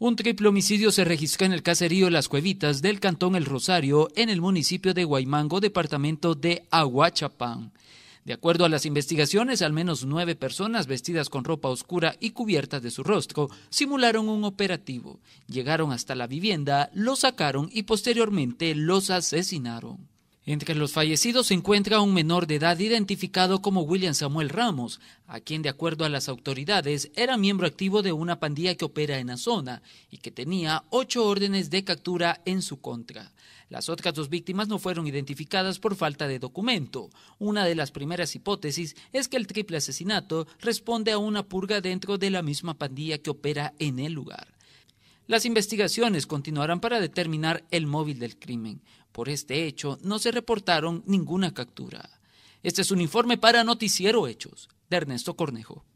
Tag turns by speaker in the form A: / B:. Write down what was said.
A: Un triple homicidio se registró en el caserío Las Cuevitas del Cantón El Rosario, en el municipio de Guaymango, departamento de Aguachapán. De acuerdo a las investigaciones, al menos nueve personas vestidas con ropa oscura y cubiertas de su rostro simularon un operativo. Llegaron hasta la vivienda, lo sacaron y posteriormente los asesinaron. Entre los fallecidos se encuentra un menor de edad identificado como William Samuel Ramos, a quien de acuerdo a las autoridades era miembro activo de una pandilla que opera en la zona y que tenía ocho órdenes de captura en su contra. Las otras dos víctimas no fueron identificadas por falta de documento. Una de las primeras hipótesis es que el triple asesinato responde a una purga dentro de la misma pandilla que opera en el lugar. Las investigaciones continuarán para determinar el móvil del crimen. Por este hecho no se reportaron ninguna captura. Este es un informe para Noticiero Hechos de Ernesto Cornejo.